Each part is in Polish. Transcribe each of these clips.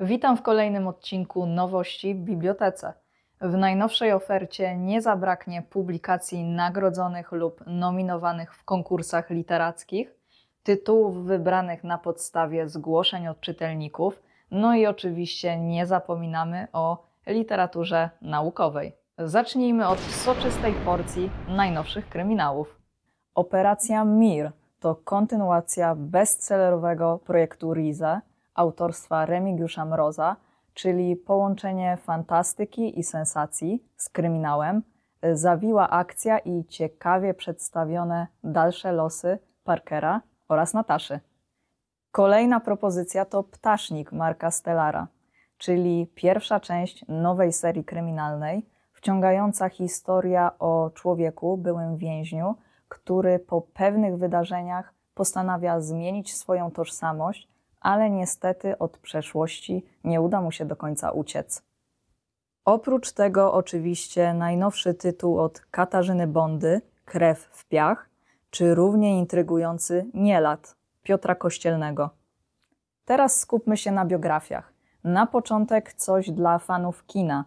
Witam w kolejnym odcinku Nowości w Bibliotece. W najnowszej ofercie nie zabraknie publikacji nagrodzonych lub nominowanych w konkursach literackich, tytułów wybranych na podstawie zgłoszeń od czytelników, no i oczywiście nie zapominamy o literaturze naukowej. Zacznijmy od soczystej porcji najnowszych kryminałów. Operacja Mir to kontynuacja bestsellerowego projektu Rize autorstwa Remigiusza Mroza, czyli połączenie fantastyki i sensacji z kryminałem, y, zawiła akcja i ciekawie przedstawione dalsze losy Parkera oraz Nataszy. Kolejna propozycja to Ptasznik Marka Stellara, czyli pierwsza część nowej serii kryminalnej, wciągająca historia o człowieku, byłym więźniu, który po pewnych wydarzeniach postanawia zmienić swoją tożsamość ale niestety od przeszłości nie uda mu się do końca uciec. Oprócz tego oczywiście najnowszy tytuł od Katarzyny Bondy, Krew w piach, czy równie intrygujący Nielat Piotra Kościelnego. Teraz skupmy się na biografiach. Na początek coś dla fanów kina.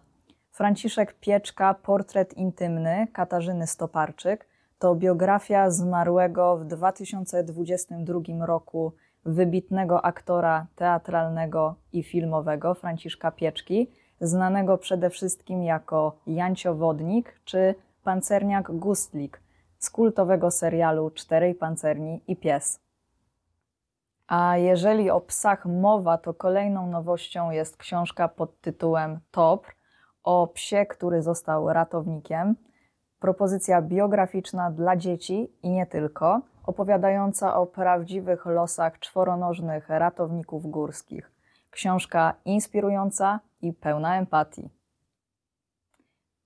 Franciszek Pieczka, portret intymny Katarzyny Stoparczyk to biografia zmarłego w 2022 roku wybitnego aktora teatralnego i filmowego Franciszka Pieczki, znanego przede wszystkim jako Jancio Wodnik czy pancerniak Gustlik z kultowego serialu Czterej pancerni i pies. A jeżeli o psach mowa, to kolejną nowością jest książka pod tytułem Topr o psie, który został ratownikiem. Propozycja biograficzna dla dzieci i nie tylko – opowiadająca o prawdziwych losach czworonożnych ratowników górskich. Książka inspirująca i pełna empatii.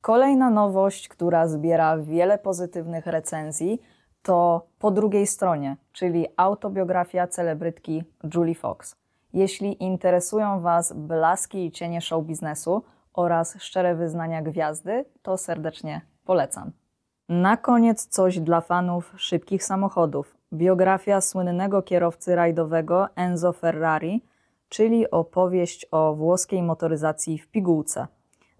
Kolejna nowość, która zbiera wiele pozytywnych recenzji, to po drugiej stronie, czyli autobiografia celebrytki Julie Fox. Jeśli interesują Was blaski i cienie show biznesu oraz szczere wyznania gwiazdy, to serdecznie polecam. Na koniec coś dla fanów szybkich samochodów. Biografia słynnego kierowcy rajdowego Enzo Ferrari, czyli opowieść o włoskiej motoryzacji w pigułce.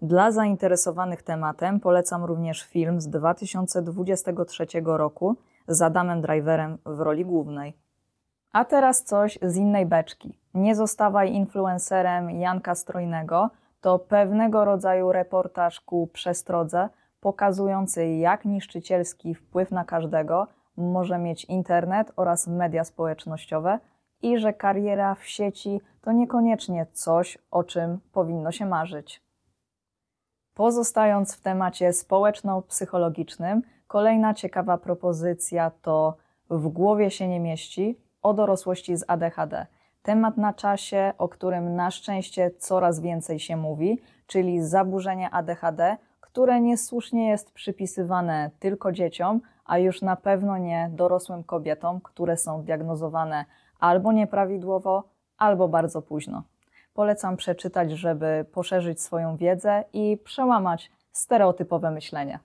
Dla zainteresowanych tematem polecam również film z 2023 roku z Adamem Driverem w roli głównej. A teraz coś z innej beczki. Nie zostawaj influencerem Janka Strojnego to pewnego rodzaju reportaż ku przestrodze pokazujący, jak niszczycielski wpływ na każdego może mieć internet oraz media społecznościowe i że kariera w sieci to niekoniecznie coś, o czym powinno się marzyć. Pozostając w temacie społeczno-psychologicznym, kolejna ciekawa propozycja to W głowie się nie mieści o dorosłości z ADHD. Temat na czasie, o którym na szczęście coraz więcej się mówi, czyli zaburzenie ADHD które niesłusznie jest przypisywane tylko dzieciom, a już na pewno nie dorosłym kobietom, które są diagnozowane albo nieprawidłowo, albo bardzo późno. Polecam przeczytać, żeby poszerzyć swoją wiedzę i przełamać stereotypowe myślenie.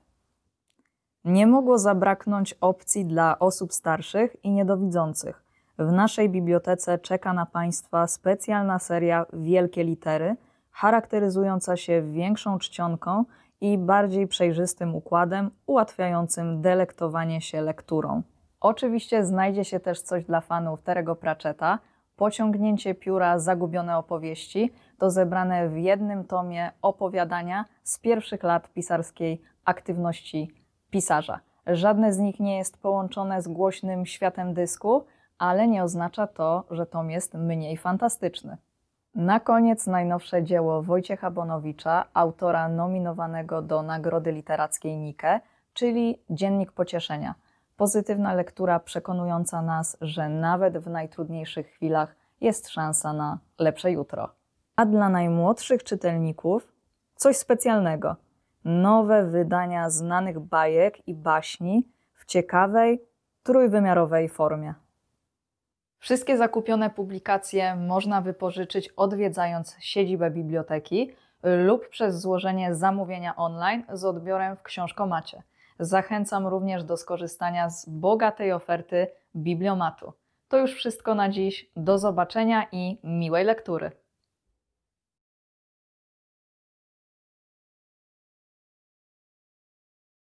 Nie mogło zabraknąć opcji dla osób starszych i niedowidzących. W naszej bibliotece czeka na Państwa specjalna seria Wielkie Litery, charakteryzująca się większą czcionką i bardziej przejrzystym układem ułatwiającym delektowanie się lekturą. Oczywiście znajdzie się też coś dla fanów Terego Pratchetta. Pociągnięcie pióra Zagubione opowieści to zebrane w jednym tomie opowiadania z pierwszych lat pisarskiej aktywności pisarza. Żadne z nich nie jest połączone z głośnym światem dysku, ale nie oznacza to, że tom jest mniej fantastyczny. Na koniec najnowsze dzieło Wojciecha Bonowicza, autora nominowanego do Nagrody Literackiej Nike, czyli Dziennik Pocieszenia. Pozytywna lektura przekonująca nas, że nawet w najtrudniejszych chwilach jest szansa na lepsze jutro. A dla najmłodszych czytelników coś specjalnego. Nowe wydania znanych bajek i baśni w ciekawej, trójwymiarowej formie. Wszystkie zakupione publikacje można wypożyczyć odwiedzając siedzibę biblioteki lub przez złożenie zamówienia online z odbiorem w książkomacie. Zachęcam również do skorzystania z bogatej oferty bibliomatu. To już wszystko na dziś. Do zobaczenia i miłej lektury.